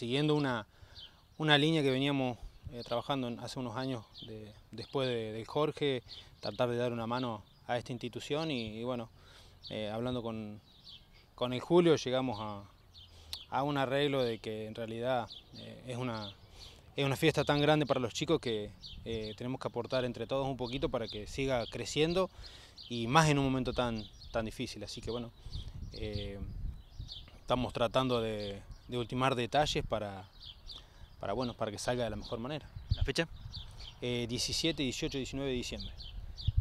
Siguiendo una, una línea que veníamos eh, trabajando hace unos años después del de Jorge, tratar de dar una mano a esta institución y, bueno, eh, hablando con, el Julio llegamos a, un arreglo de que en realidad eh, es, una, una fiesta tan grande para los chicos que tenemos que aportar entre todos un poquito para que siga creciendo y más en un momento tan, tan difícil. Así que bueno, estamos tratando de de ultimar detalles para, para, bueno, para que salga de la mejor manera. ¿La fecha? 17, 18, 19 de diciembre.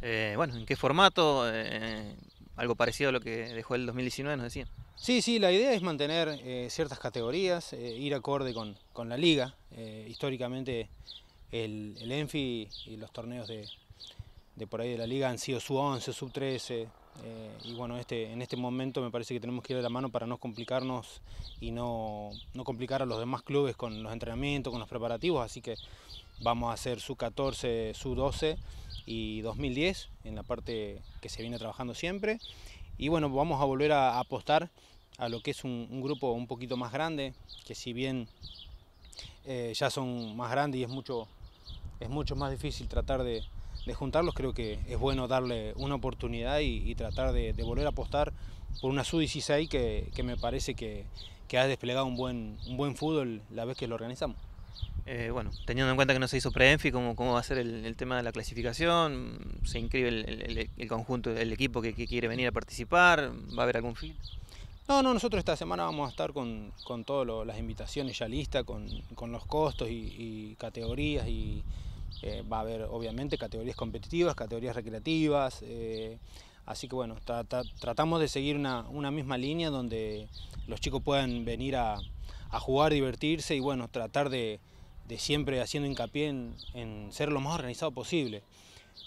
Eh, bueno, ¿en qué formato? Eh, algo parecido a lo que dejó el 2019, nos decían. Sí, sí, la idea es mantener eh, ciertas categorías, ir acorde con, con la liga. históricamente el, Enfi y los torneos de, de por ahí de la liga han sido sub 11, sub 13. Eh, y bueno, este, en este momento me parece que tenemos que ir de la mano para no complicarnos y no, complicar a los demás clubes con los entrenamientos, con los preparativos. Así que vamos a hacer sub 14, sub 12 y 2010 en la parte que se viene trabajando siempre. Y bueno, vamos a volver a, apostar a lo que es un, grupo un poquito más grande, que si bien eh, ya son más grandes y es mucho, es mucho más difícil tratar de, de juntarlos, creo que es bueno darle una oportunidad y, tratar de, volver a apostar por una Sub-16 que, que, me parece que, ha desplegado un buen, un buen fútbol la vez que lo organizamos. Eh, bueno, teniendo en cuenta que no se hizo pre ¿cómo, ¿cómo va a ser el, tema de la clasificación? ¿Se inscribe el, conjunto, el equipo que, quiere venir a participar? ¿Va a haber algún fin? No, no, nosotros esta semana vamos a estar con, con todas las invitaciones ya listas, con, los costos y categorías y, eh, va a haber obviamente categorías competitivas, categorías recreativas, eh, así que bueno, tratamos de seguir una, misma línea donde los chicos puedan venir a, jugar, divertirse y bueno, tratar de, siempre haciendo hincapié en, ser lo más organizado posible.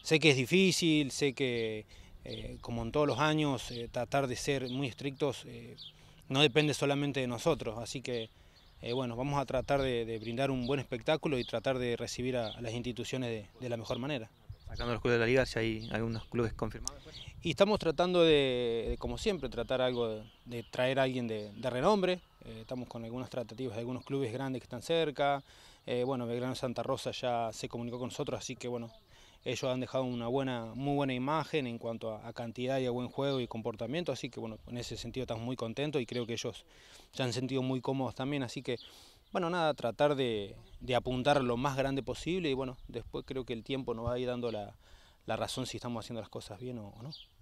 Sé que es difícil, sé que eh, como en todos los años, tratar de ser muy estrictos no depende solamente de nosotros, así que eh, bueno, vamos a tratar de, brindar un buen espectáculo y tratar de recibir a, las instituciones de, la mejor manera. Sacando los clubes de la liga, si hay algunos clubes confirmados. Pues. Y estamos tratando de, como siempre, tratar algo de, traer a alguien de, renombre. Eh, estamos con algunos tratativos de algunos clubes grandes que están cerca. Eh, bueno, Belgrano Santa Rosa ya se comunicó con nosotros, así que bueno, ellos han dejado una buena, muy buena imagen en cuanto a, cantidad y a buen juego y comportamiento, así que bueno, en ese sentido estamos muy contentos y creo que ellos se han sentido muy cómodos también, así que bueno, nada, tratar de, apuntar lo más grande posible y bueno, después creo que el tiempo nos va a ir dando la, razón si estamos haciendo las cosas bien o no.